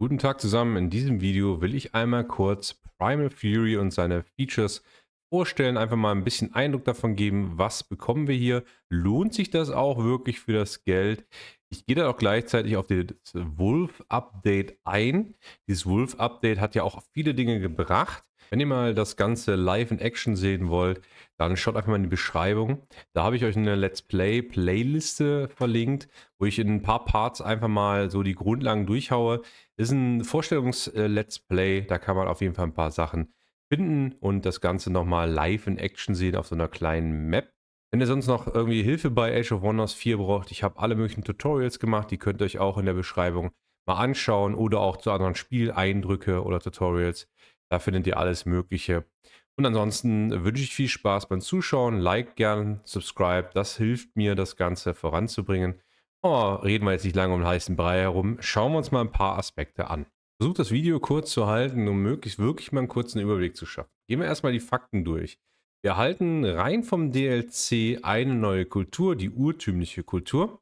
Guten Tag zusammen, in diesem Video will ich einmal kurz Primal Fury und seine Features vorstellen, einfach mal ein bisschen Eindruck davon geben, was bekommen wir hier, lohnt sich das auch wirklich für das Geld. Ich gehe da auch gleichzeitig auf das Wolf Update ein. Dieses Wolf Update hat ja auch viele Dinge gebracht. Wenn ihr mal das Ganze live in Action sehen wollt, dann schaut einfach mal in die Beschreibung. Da habe ich euch eine Let's Play Playliste verlinkt, wo ich in ein paar Parts einfach mal so die Grundlagen durchhaue. Ist ein Vorstellungs-Let's äh, Play, da kann man auf jeden Fall ein paar Sachen finden und das Ganze nochmal live in Action sehen auf so einer kleinen Map. Wenn ihr sonst noch irgendwie Hilfe bei Age of Wonders 4 braucht, ich habe alle möglichen Tutorials gemacht, die könnt ihr euch auch in der Beschreibung mal anschauen oder auch zu anderen Spieleindrücke oder Tutorials. Da findet ihr alles Mögliche. Und ansonsten wünsche ich viel Spaß beim Zuschauen. Like gern, subscribe. Das hilft mir, das Ganze voranzubringen. oh, reden wir jetzt nicht lange um den heißen Brei herum. Schauen wir uns mal ein paar Aspekte an. Versucht das Video kurz zu halten, um möglichst wirklich mal einen kurzen Überblick zu schaffen. Gehen wir erstmal die Fakten durch. Wir erhalten rein vom DLC eine neue Kultur, die urtümliche Kultur.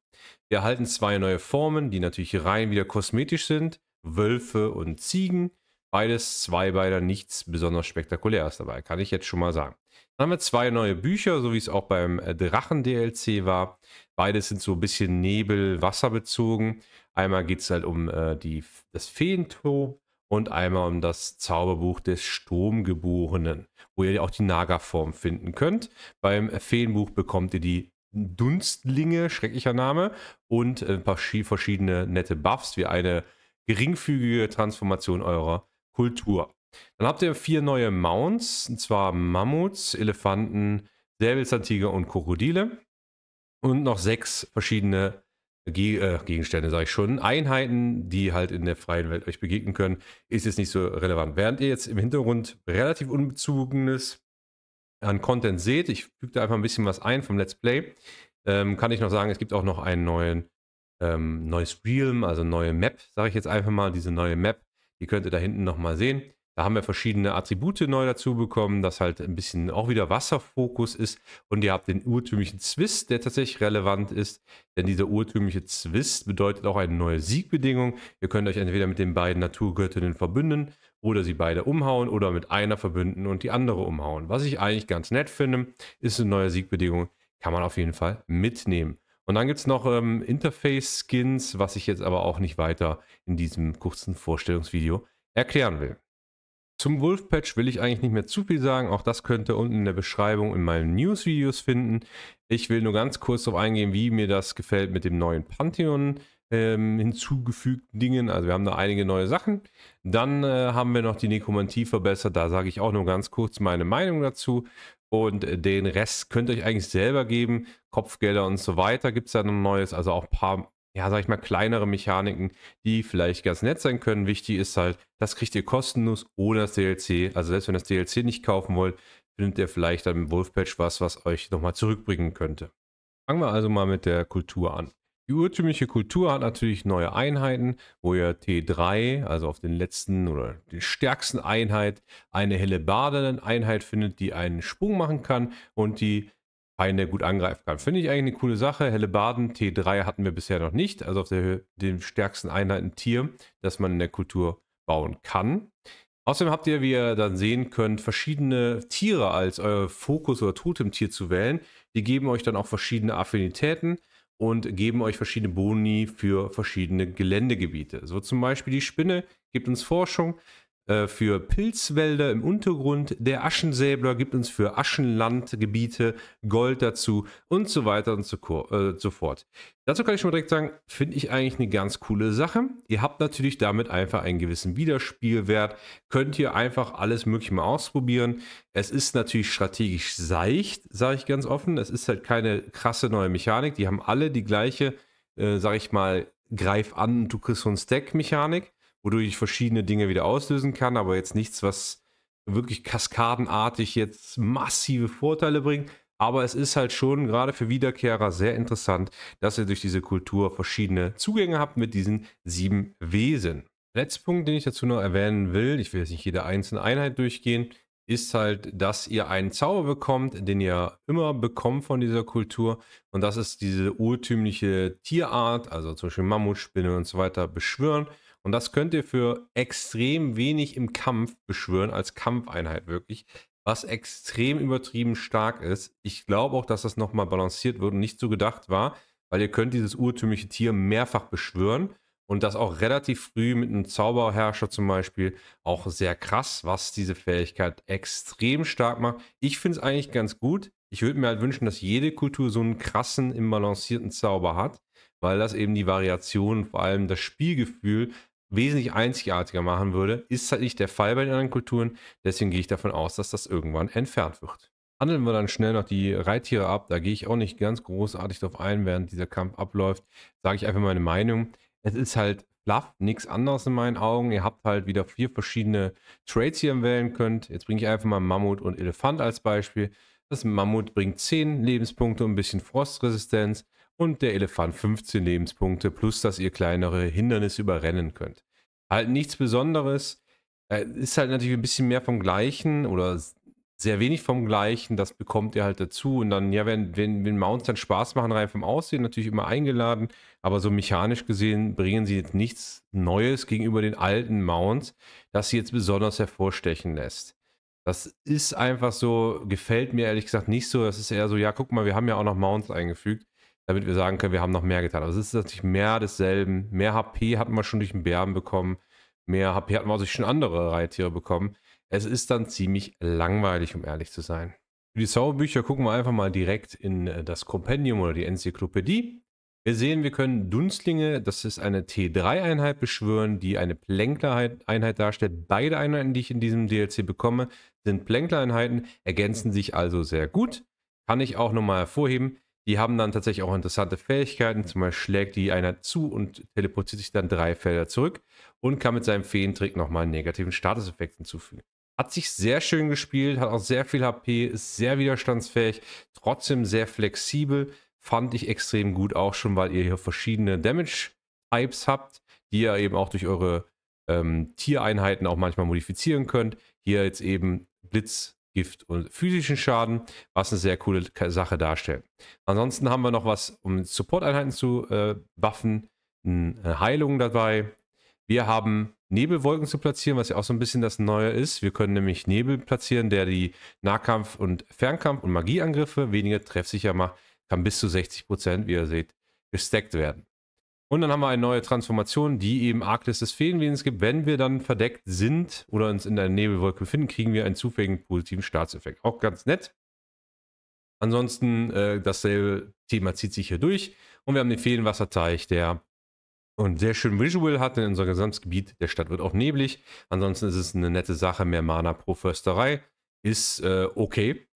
Wir erhalten zwei neue Formen, die natürlich rein wieder kosmetisch sind. Wölfe und Ziegen. Beides zwei beider nichts besonders spektakuläres dabei, kann ich jetzt schon mal sagen. Dann haben wir zwei neue Bücher, so wie es auch beim äh, Drachen-DLC war. Beides sind so ein bisschen Nebel-Wasser bezogen. Einmal geht es halt um äh, die, das Feentob und einmal um das Zauberbuch des Sturmgeborenen, wo ihr auch die Naga-Form finden könnt. Beim Feenbuch bekommt ihr die Dunstlinge, schrecklicher Name, und ein paar verschiedene nette Buffs, wie eine geringfügige Transformation eurer Kultur. Dann habt ihr vier neue Mounts, und zwar Mammuts, Elefanten, Säbelzahntiger und Krokodile. Und noch sechs verschiedene Ge äh, Gegenstände, sage ich schon. Einheiten, die halt in der freien Welt euch begegnen können, ist jetzt nicht so relevant. Während ihr jetzt im Hintergrund relativ unbezogenes an Content seht, ich füge da einfach ein bisschen was ein vom Let's Play, ähm, kann ich noch sagen, es gibt auch noch einen neuen ähm, neues Realm, also neue Map, sage ich jetzt einfach mal, diese neue Map die könnt ihr da hinten nochmal sehen. Da haben wir verschiedene Attribute neu dazu bekommen, dass halt ein bisschen auch wieder Wasserfokus ist. Und ihr habt den urtümlichen Zwist, der tatsächlich relevant ist. Denn dieser urtümliche Zwist bedeutet auch eine neue Siegbedingung. Ihr könnt euch entweder mit den beiden Naturgöttinnen verbünden oder sie beide umhauen oder mit einer verbünden und die andere umhauen. Was ich eigentlich ganz nett finde, ist eine neue Siegbedingung. Kann man auf jeden Fall mitnehmen. Und dann gibt es noch ähm, Interface-Skins, was ich jetzt aber auch nicht weiter in diesem kurzen Vorstellungsvideo erklären will. Zum Wolf-Patch will ich eigentlich nicht mehr zu viel sagen, auch das könnt ihr unten in der Beschreibung in meinen News-Videos finden. Ich will nur ganz kurz darauf eingehen, wie mir das gefällt mit dem neuen Pantheon ähm, hinzugefügten Dingen. Also wir haben da einige neue Sachen. Dann äh, haben wir noch die Nekromantie verbessert, da sage ich auch nur ganz kurz meine Meinung dazu. Und äh, den Rest könnt ihr euch eigentlich selber geben. Kopfgelder und so weiter gibt es ja noch Neues. Also auch ein paar, ja, sag ich mal, kleinere Mechaniken, die vielleicht ganz nett sein können. Wichtig ist halt, das kriegt ihr kostenlos ohne das DLC. Also selbst wenn ihr das DLC nicht kaufen wollt, findet ihr vielleicht dann im Wolfpatch was, was euch nochmal zurückbringen könnte. Fangen wir also mal mit der Kultur an. Die urtümliche Kultur hat natürlich neue Einheiten, wo ihr T3, also auf den letzten oder den stärksten Einheit, eine Hellebarden-Einheit findet, die einen Sprung machen kann und die Feinde gut angreifen kann. Finde ich eigentlich eine coole Sache. Hellebarden T3 hatten wir bisher noch nicht, also auf der, dem stärksten Einheiten-Tier, das man in der Kultur bauen kann. Außerdem habt ihr, wie ihr dann sehen könnt, verschiedene Tiere als euer Fokus- oder Totemtier zu wählen. Die geben euch dann auch verschiedene Affinitäten und geben euch verschiedene Boni für verschiedene Geländegebiete. So zum Beispiel die Spinne gibt uns Forschung, äh, für Pilzwälder im Untergrund. Der Aschensäbler gibt uns für Aschenlandgebiete Gold dazu und so weiter und so, äh, so fort. Dazu kann ich schon mal direkt sagen, finde ich eigentlich eine ganz coole Sache. Ihr habt natürlich damit einfach einen gewissen Wiederspielwert. Könnt ihr einfach alles Mögliche mal ausprobieren. Es ist natürlich strategisch seicht, sage ich ganz offen. Es ist halt keine krasse neue Mechanik. Die haben alle die gleiche, äh, sage ich mal, greif an und du kriegst so ein Stack-Mechanik wodurch ich verschiedene Dinge wieder auslösen kann, aber jetzt nichts, was wirklich kaskadenartig jetzt massive Vorteile bringt. Aber es ist halt schon gerade für Wiederkehrer sehr interessant, dass ihr durch diese Kultur verschiedene Zugänge habt mit diesen sieben Wesen. Letzter Punkt, den ich dazu noch erwähnen will, ich will jetzt nicht jede einzelne Einheit durchgehen, ist halt, dass ihr einen Zauber bekommt, den ihr immer bekommt von dieser Kultur. Und das ist diese urtümliche Tierart, also zum Beispiel Mammutspinne und so weiter, beschwören. Und das könnt ihr für extrem wenig im Kampf beschwören, als Kampfeinheit wirklich, was extrem übertrieben stark ist. Ich glaube auch, dass das nochmal balanciert wird und nicht so gedacht war, weil ihr könnt dieses urtümliche Tier mehrfach beschwören und das auch relativ früh mit einem Zauberherrscher zum Beispiel auch sehr krass, was diese Fähigkeit extrem stark macht. Ich finde es eigentlich ganz gut. Ich würde mir halt wünschen, dass jede Kultur so einen krassen, im balancierten Zauber hat, weil das eben die Variation, vor allem das Spielgefühl wesentlich einzigartiger machen würde, ist halt nicht der Fall bei den anderen Kulturen. Deswegen gehe ich davon aus, dass das irgendwann entfernt wird. Handeln wir dann schnell noch die Reittiere ab. Da gehe ich auch nicht ganz großartig drauf ein, während dieser Kampf abläuft. Sage ich einfach meine Meinung. Es ist halt fluff, nichts anderes in meinen Augen. Ihr habt halt wieder vier verschiedene Trades hier wählen könnt. Jetzt bringe ich einfach mal Mammut und Elefant als Beispiel. Das Mammut bringt 10 Lebenspunkte und ein bisschen Frostresistenz und der Elefant 15 Lebenspunkte plus, dass ihr kleinere Hindernisse überrennen könnt. Halt nichts Besonderes. Äh, ist halt natürlich ein bisschen mehr vom Gleichen oder sehr wenig vom Gleichen. Das bekommt ihr halt dazu. Und dann, ja, wenn, wenn, wenn Mounts dann Spaß machen, rein vom Aussehen natürlich immer eingeladen. Aber so mechanisch gesehen bringen sie jetzt nichts Neues gegenüber den alten Mounts, das sie jetzt besonders hervorstechen lässt. Das ist einfach so, gefällt mir ehrlich gesagt nicht so. Das ist eher so, ja, guck mal, wir haben ja auch noch Mounts eingefügt damit wir sagen können, wir haben noch mehr getan. Also es ist natürlich mehr desselben. Mehr HP hatten wir schon durch den Bären bekommen. Mehr HP hatten wir auch durch schon andere Reittiere bekommen. Es ist dann ziemlich langweilig, um ehrlich zu sein. Für die Zauberbücher gucken wir einfach mal direkt in äh, das Kompendium oder die Enzyklopädie. Wir sehen, wir können Dunstlinge, das ist eine T3-Einheit, beschwören, die eine Plänkler-Einheit darstellt. Beide Einheiten, die ich in diesem DLC bekomme, sind Plänkler-Einheiten, ergänzen sich also sehr gut. Kann ich auch nochmal hervorheben, die haben dann tatsächlich auch interessante Fähigkeiten. Zum Beispiel schlägt die einer zu und teleportiert sich dann drei Felder zurück und kann mit seinem Feentrick nochmal einen negativen Statuseffekt hinzufügen. Hat sich sehr schön gespielt, hat auch sehr viel HP, ist sehr widerstandsfähig, trotzdem sehr flexibel. Fand ich extrem gut, auch schon, weil ihr hier verschiedene Damage-Types habt, die ihr eben auch durch eure ähm, Tiereinheiten auch manchmal modifizieren könnt. Hier jetzt eben Blitz, Gift und physischen Schaden, was eine sehr coole Sache darstellt. Ansonsten haben wir noch was, um Support-Einheiten zu äh, buffen, eine Heilung dabei. Wir haben Nebelwolken zu platzieren, was ja auch so ein bisschen das Neue ist. Wir können nämlich Nebel platzieren, der die Nahkampf- und Fernkampf- und Magieangriffe weniger treffsicher macht, kann bis zu 60%, wie ihr seht, gesteckt werden. Und dann haben wir eine neue Transformation, die eben Arktis des Fehlenwesens gibt. Wenn wir dann verdeckt sind oder uns in der Nebelwolke befinden, kriegen wir einen zufälligen positiven Staatseffekt. Auch ganz nett. Ansonsten äh, dasselbe Thema zieht sich hier durch. Und wir haben den Fehlenwasserteich, der einen sehr schönen Visual hat, denn unser Gesamtgebiet der Stadt wird auch neblig. Ansonsten ist es eine nette Sache, mehr Mana pro Försterei. Ist äh, okay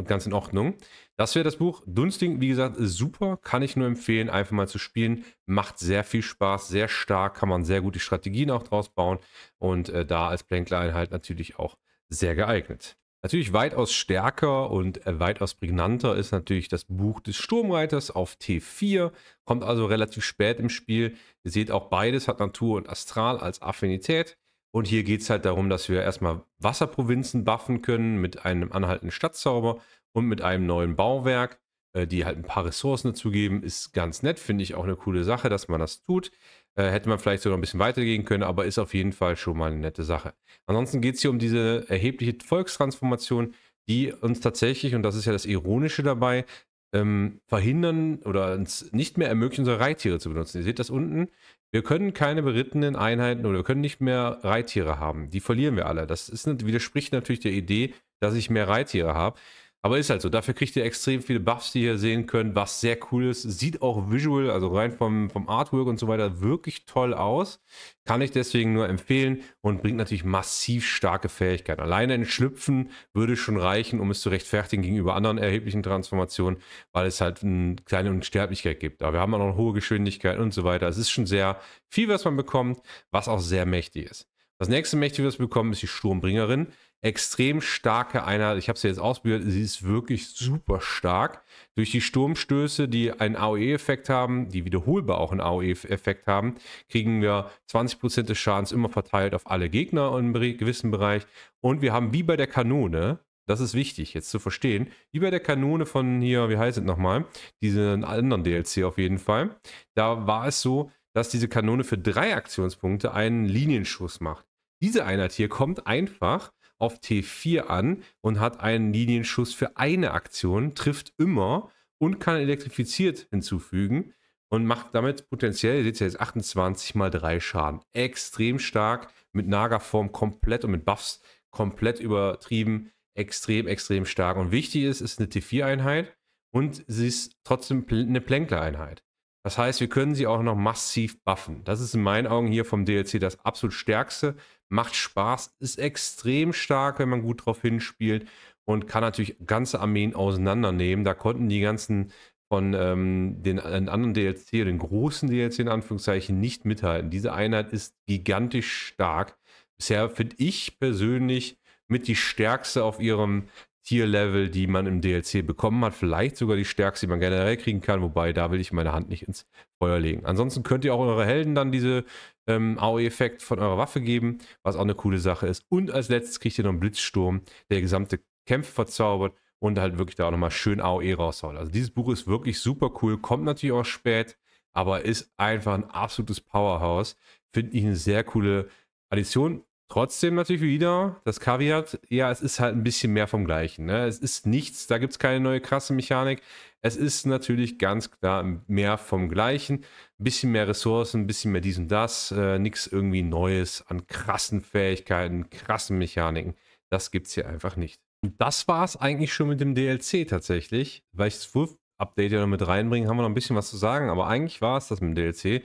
und ganz in Ordnung. Das wäre das Buch. Dunsting, wie gesagt, super, kann ich nur empfehlen, einfach mal zu spielen. Macht sehr viel Spaß, sehr stark, kann man sehr gute Strategien auch draus bauen und äh, da als Plänkler-Einheit natürlich auch sehr geeignet. Natürlich weitaus stärker und äh, weitaus prägnanter ist natürlich das Buch des Sturmreiters auf T4, kommt also relativ spät im Spiel. Ihr seht auch beides hat Natur und Astral als Affinität. Und hier geht es halt darum, dass wir erstmal Wasserprovinzen buffen können mit einem anhaltenden Stadtzauber und mit einem neuen Bauwerk, äh, die halt ein paar Ressourcen dazugeben. Ist ganz nett, finde ich auch eine coole Sache, dass man das tut. Äh, hätte man vielleicht sogar ein bisschen weitergehen können, aber ist auf jeden Fall schon mal eine nette Sache. Ansonsten geht es hier um diese erhebliche Volkstransformation, die uns tatsächlich, und das ist ja das Ironische dabei, ähm, verhindern oder uns nicht mehr ermöglichen unsere Reittiere zu benutzen. Ihr seht das unten. Wir können keine berittenen Einheiten oder wir können nicht mehr Reittiere haben. Die verlieren wir alle. Das ist, widerspricht natürlich der Idee, dass ich mehr Reittiere habe. Aber ist halt so. Dafür kriegt ihr extrem viele Buffs, die ihr sehen könnt, was sehr cool ist. Sieht auch visual, also rein vom, vom Artwork und so weiter, wirklich toll aus. Kann ich deswegen nur empfehlen und bringt natürlich massiv starke Fähigkeiten. Alleine ein Schlüpfen würde schon reichen, um es zu rechtfertigen gegenüber anderen erheblichen Transformationen, weil es halt eine kleine Unsterblichkeit gibt. Aber wir haben auch noch eine hohe Geschwindigkeit und so weiter. Es ist schon sehr viel, was man bekommt, was auch sehr mächtig ist. Das nächste Mächtige, was wir bekommen, ist die Sturmbringerin. Extrem starke Einheit. Ich habe sie jetzt ausprobiert. Sie ist wirklich super stark. Durch die Sturmstöße, die einen AOE-Effekt haben, die wiederholbar auch einen AOE-Effekt haben, kriegen wir 20% des Schadens immer verteilt auf alle Gegner in einem gewissen Bereich. Und wir haben wie bei der Kanone, das ist wichtig jetzt zu verstehen, wie bei der Kanone von hier, wie heißt es nochmal, diesen anderen DLC auf jeden Fall, da war es so, dass diese Kanone für drei Aktionspunkte einen Linienschuss macht. Diese Einheit hier kommt einfach auf T4 an und hat einen Linienschuss für eine Aktion, trifft immer und kann elektrifiziert hinzufügen und macht damit potenziell, ihr seht ja jetzt 28 mal 3 Schaden. Extrem stark, mit Nagerform komplett und mit Buffs komplett übertrieben. Extrem, extrem stark. Und wichtig ist, es ist eine T4-Einheit und sie ist trotzdem eine Plänkler-Einheit. Das heißt, wir können sie auch noch massiv buffen. Das ist in meinen Augen hier vom DLC das absolut stärkste, macht Spaß, ist extrem stark, wenn man gut drauf hinspielt und kann natürlich ganze Armeen auseinandernehmen. Da konnten die ganzen von ähm, den, äh, den, anderen DLC, den großen DLC in Anführungszeichen, nicht mithalten. Diese Einheit ist gigantisch stark. Bisher finde ich persönlich mit die stärkste auf ihrem Tierlevel, die man im DLC bekommen hat. Vielleicht sogar die stärkste, die man generell kriegen kann. Wobei, da will ich meine Hand nicht ins Feuer legen. Ansonsten könnt ihr auch eure Helden dann diese ähm, AOE-Effekt von eurer Waffe geben, was auch eine coole Sache ist. Und als letztes kriegt ihr noch einen Blitzsturm, der gesamte Kämpfe verzaubert und halt wirklich da auch nochmal schön AOE raushaut. Also dieses Buch ist wirklich super cool, kommt natürlich auch spät, aber ist einfach ein absolutes Powerhouse. Finde ich eine sehr coole Addition. Trotzdem natürlich wieder das Kaviat, ja, es ist halt ein bisschen mehr vom Gleichen. Ne? Es ist nichts, da gibt es keine neue krasse Mechanik. Es ist natürlich ganz klar mehr vom Gleichen. Ein bisschen mehr Ressourcen, ein bisschen mehr dies und das. Äh, Nichts irgendwie Neues an krassen Fähigkeiten, krassen Mechaniken. Das gibt es hier einfach nicht. Und das war es eigentlich schon mit dem DLC tatsächlich. Weil ich das Wolf-Update ja noch mit reinbringe, haben wir noch ein bisschen was zu sagen. Aber eigentlich war es das mit dem DLC.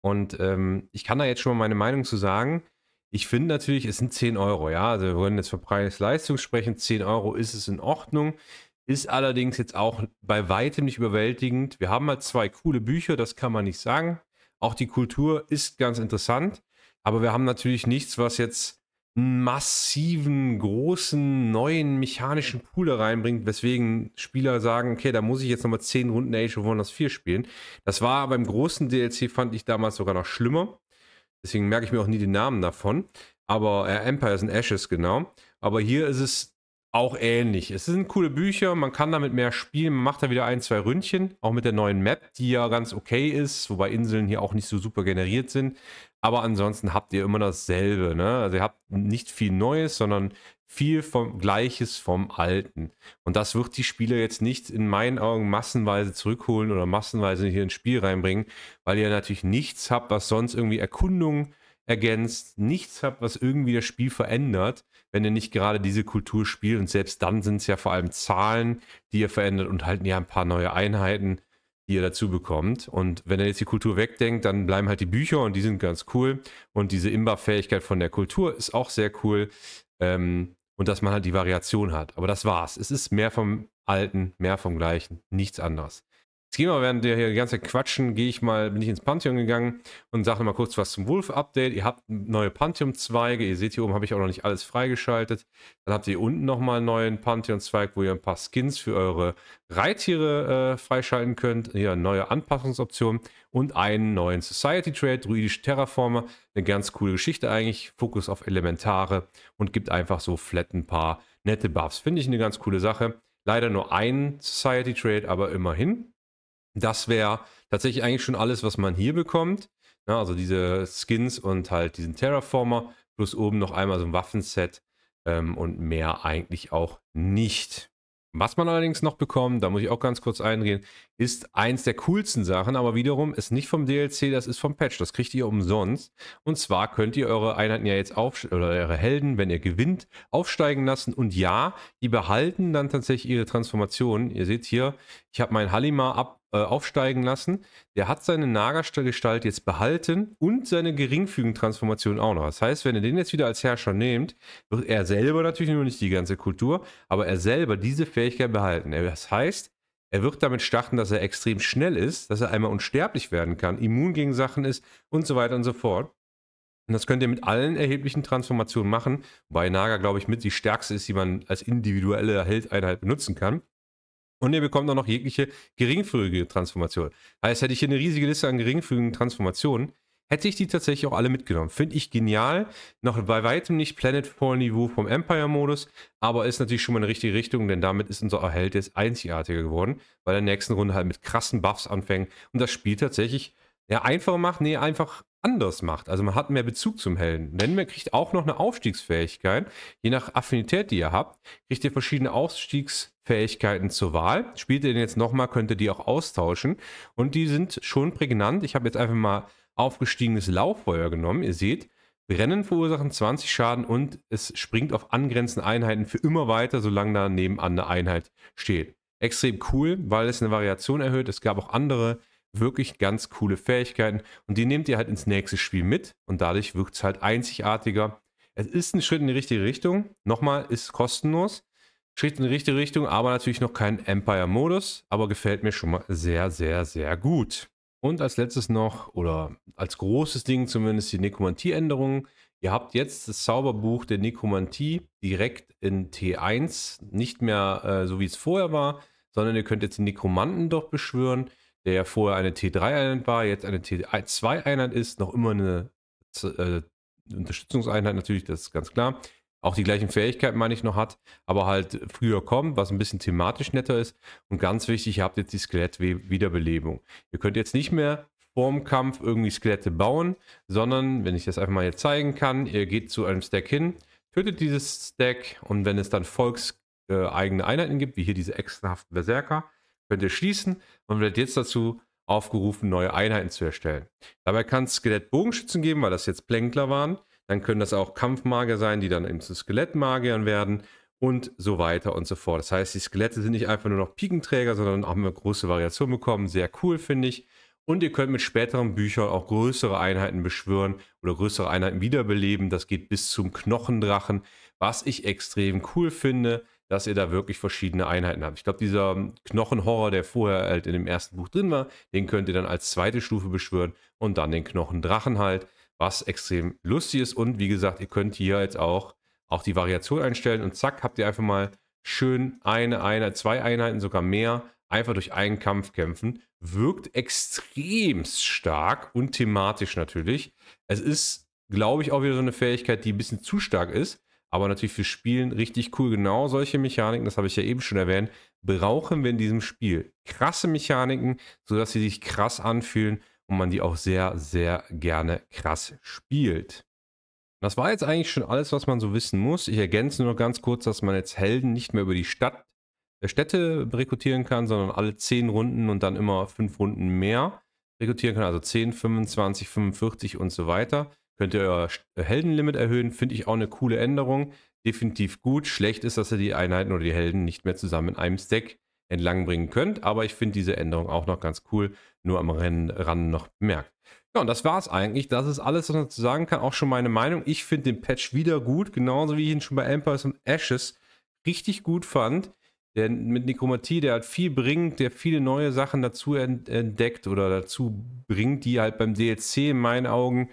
Und ähm, ich kann da jetzt schon mal meine Meinung zu sagen ich finde natürlich, es sind 10 Euro, ja. Also wir wollen jetzt von Preis-Leistung sprechen. 10 Euro ist es in Ordnung. Ist allerdings jetzt auch bei weitem nicht überwältigend. Wir haben halt zwei coole Bücher, das kann man nicht sagen. Auch die Kultur ist ganz interessant. Aber wir haben natürlich nichts, was jetzt einen massiven, großen, neuen mechanischen Pool reinbringt, weswegen Spieler sagen, okay, da muss ich jetzt nochmal 10 Runden Age of Wonders 4 spielen. Das war beim großen DLC, fand ich damals sogar noch schlimmer. Deswegen merke ich mir auch nie den Namen davon. Aber äh, Empires and Ashes, genau. Aber hier ist es auch ähnlich. Es sind coole Bücher, man kann damit mehr spielen, man macht da wieder ein, zwei Ründchen, auch mit der neuen Map, die ja ganz okay ist, wobei Inseln hier auch nicht so super generiert sind. Aber ansonsten habt ihr immer dasselbe. Ne? Also ihr habt nicht viel Neues, sondern viel vom Gleiches vom Alten. Und das wird die Spieler jetzt nicht in meinen Augen massenweise zurückholen oder massenweise hier ins Spiel reinbringen, weil ihr natürlich nichts habt, was sonst irgendwie Erkundung ergänzt, nichts habt, was irgendwie das Spiel verändert, wenn ihr nicht gerade diese Kultur spielt. Und selbst dann sind es ja vor allem Zahlen, die ihr verändert und halt ja ein paar neue Einheiten die ihr dazu bekommt. Und wenn ihr jetzt die Kultur wegdenkt, dann bleiben halt die Bücher und die sind ganz cool. Und diese Imba-Fähigkeit von der Kultur ist auch sehr cool. Ähm, und dass man halt die Variation hat. Aber das war's. Es ist mehr vom Alten, mehr vom Gleichen, nichts anderes. Jetzt gehen wir, während wir hier die ganze Zeit quatschen, gehe ich mal, bin ich ins Pantheon gegangen und sage mal kurz was zum Wolf-Update. Ihr habt neue Pantheon-Zweige. Ihr seht hier oben habe ich auch noch nicht alles freigeschaltet. Dann habt ihr unten nochmal einen neuen Pantheon-Zweig, wo ihr ein paar Skins für eure Reittiere äh, freischalten könnt. Hier eine neue Anpassungsoption und einen neuen Society-Trade, druidische Terraformer. Eine ganz coole Geschichte eigentlich. Fokus auf Elementare und gibt einfach so flat ein paar nette Buffs. Finde ich eine ganz coole Sache. Leider nur ein Society-Trade, aber immerhin. Das wäre tatsächlich eigentlich schon alles, was man hier bekommt. Ja, ne, also diese Skins und halt diesen Terraformer, plus oben noch einmal so ein Waffenset ähm, und mehr eigentlich auch nicht. Was man allerdings noch bekommt, da muss ich auch ganz kurz eingehen, ist eins der coolsten Sachen, aber wiederum ist nicht vom DLC, das ist vom Patch. Das kriegt ihr umsonst. Und zwar könnt ihr eure Einheiten ja jetzt auf oder eure Helden, wenn ihr gewinnt, aufsteigen lassen. Und ja, die behalten dann tatsächlich ihre Transformationen. Ihr seht hier, ich habe meinen Halima ab äh, aufsteigen lassen. Der hat seine Nagergestalt jetzt behalten und seine geringfügigen Transformationen auch noch. Das heißt, wenn ihr den jetzt wieder als Herrscher nehmt, wird er selber natürlich nur nicht die ganze Kultur, aber er selber diese Fähigkeit behalten. Das heißt, er wird damit starten, dass er extrem schnell ist, dass er einmal unsterblich werden kann, immun gegen Sachen ist und so weiter und so fort. Und das könnt ihr mit allen erheblichen Transformationen machen, wobei Naga, glaube ich, mit die stärkste ist, die man als individuelle Heldeinheit benutzen kann. Und ihr bekommt auch noch jegliche geringfügige Transformation. Heißt, hätte ich hier eine riesige Liste an geringfügigen Transformationen, hätte ich die tatsächlich auch alle mitgenommen. Finde ich genial. Noch bei weitem nicht Planetfall-Niveau vom Empire-Modus, aber ist natürlich schon mal eine richtige Richtung, denn damit ist unser Held jetzt einzigartiger geworden, weil er in der nächsten Runde halt mit krassen Buffs anfängt und das Spiel tatsächlich ja, einfach macht. Nee, einfach anders macht. Also man hat mehr Bezug zum Helden. Denn man kriegt auch noch eine Aufstiegsfähigkeit. Je nach Affinität, die ihr habt, kriegt ihr verschiedene Aufstiegsfähigkeiten zur Wahl. Spielt ihr den jetzt nochmal, könnt ihr die auch austauschen. Und die sind schon prägnant. Ich habe jetzt einfach mal aufgestiegenes Lauffeuer genommen. Ihr seht, Brennen verursachen 20 Schaden und es springt auf angrenzende Einheiten für immer weiter, solange da nebenan eine Einheit steht. Extrem cool, weil es eine Variation erhöht. Es gab auch andere wirklich ganz coole Fähigkeiten und die nehmt ihr halt ins nächste Spiel mit und dadurch wird es halt einzigartiger. Es ist ein Schritt in die richtige Richtung. Nochmal, ist kostenlos. Schritt in die richtige Richtung, aber natürlich noch kein Empire-Modus, aber gefällt mir schon mal sehr, sehr, sehr gut. Und als letztes noch, oder als großes Ding zumindest, die Nekromantie-Änderungen. Ihr habt jetzt das Zauberbuch der Nekromantie direkt in T1, nicht mehr äh, so wie es vorher war, sondern ihr könnt jetzt die Nekromanten doch beschwören der vorher eine T3-Einheit war, jetzt eine T2-Einheit ist, noch immer eine äh, Unterstützungseinheit natürlich, das ist ganz klar. Auch die gleichen Fähigkeiten, meine ich, noch hat, aber halt früher kommt, was ein bisschen thematisch netter ist. Und ganz wichtig, ihr habt jetzt die Skelettwiederbelebung. Ihr könnt jetzt nicht mehr vorm Kampf irgendwie Skelette bauen, sondern, wenn ich das einfach mal jetzt zeigen kann, ihr geht zu einem Stack hin, tötet dieses Stack und wenn es dann volkseigene äh, Einheiten gibt, wie hier diese echsenhaften Berserker, könnt ihr schließen und werdet jetzt dazu aufgerufen, neue Einheiten zu erstellen. Dabei kann es Skelettbogenschützen geben, weil das jetzt Plänkler waren. Dann können das auch Kampfmagier sein, die dann eben zu Skelettmagiern werden und so weiter und so fort. Das heißt, die Skelette sind nicht einfach nur noch Pikenträger, sondern haben eine große Variation bekommen. Sehr cool, finde ich. Und ihr könnt mit späteren Büchern auch größere Einheiten beschwören oder größere Einheiten wiederbeleben. Das geht bis zum Knochendrachen, was ich extrem cool finde dass ihr da wirklich verschiedene Einheiten habt. Ich glaube, dieser ähm, Knochenhorror, der vorher halt in dem ersten Buch drin war, den könnt ihr dann als zweite Stufe beschwören und dann den Knochendrachen halt, was extrem lustig ist. Und wie gesagt, ihr könnt hier jetzt auch, auch die Variation einstellen und zack, habt ihr einfach mal schön eine Einheit, zwei Einheiten, sogar mehr, einfach durch einen Kampf kämpfen. Wirkt extrem stark und thematisch natürlich. Es ist, glaube ich, auch wieder so eine Fähigkeit, die ein bisschen zu stark ist aber natürlich für Spielen richtig cool. Genau solche Mechaniken, das habe ich ja eben schon erwähnt, brauchen wir in diesem Spiel. Krasse Mechaniken, sodass sie sich krass anfühlen und man die auch sehr, sehr gerne krass spielt. Das war jetzt eigentlich schon alles, was man so wissen muss. Ich ergänze nur noch ganz kurz, dass man jetzt Helden nicht mehr über die Stadt, der äh, Städte rekrutieren kann, sondern alle 10 Runden und dann immer 5 Runden mehr rekrutieren kann. Also 10, 25, 45 und so weiter. Könnt ihr euer äh, Heldenlimit erhöhen, finde ich auch eine coole Änderung. Definitiv gut. Schlecht ist, dass ihr die Einheiten oder die Helden nicht mehr zusammen in einem Stack entlangbringen könnt. Aber ich finde diese Änderung auch noch ganz cool, nur am Rennen noch bemerkt. Ja, und das war's eigentlich. Das ist alles, was man dazu sagen kann. Auch schon meine Meinung. Ich finde den Patch wieder gut, genauso wie ich ihn schon bei Empires und Ashes richtig gut fand. Denn mit Nekromantie, der hat viel bringt, der viele neue Sachen dazu entdeckt oder dazu bringt, die halt beim DLC in meinen Augen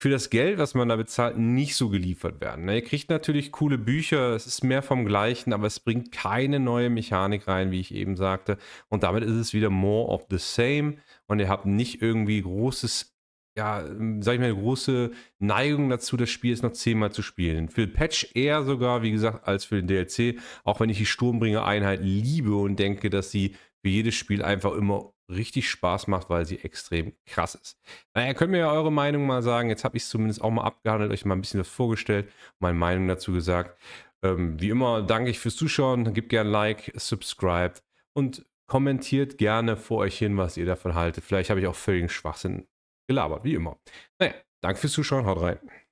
für das Geld, was man da bezahlt, nicht so geliefert werden. Ne? Ihr kriegt natürlich coole Bücher, es ist mehr vom Gleichen, aber es bringt keine neue Mechanik rein, wie ich eben sagte. Und damit ist es wieder more of the same. Und ihr habt nicht irgendwie großes, ja, ähm, sag ich mal, eine große Neigung dazu, das Spiel jetzt noch zehnmal zu spielen. Für Patch eher sogar, wie gesagt, als für den DLC. Auch wenn ich die Sturmbringer-Einheit liebe und denke, dass sie für jedes Spiel einfach immer richtig Spaß macht, weil sie extrem krass ist. Naja, könnt mir ja eure Meinung mal sagen. Jetzt habe ich es zumindest auch mal abgehandelt, euch mal ein bisschen das vorgestellt, meine Meinung dazu gesagt. Ähm, wie immer, danke ich fürs Zuschauen. Gebt gerne Like, subscribe und kommentiert gerne vor euch hin, was ihr davon haltet. Vielleicht habe ich auch völligen Schwachsinn gelabert, wie immer. Naja, danke fürs Zuschauen. Haut rein.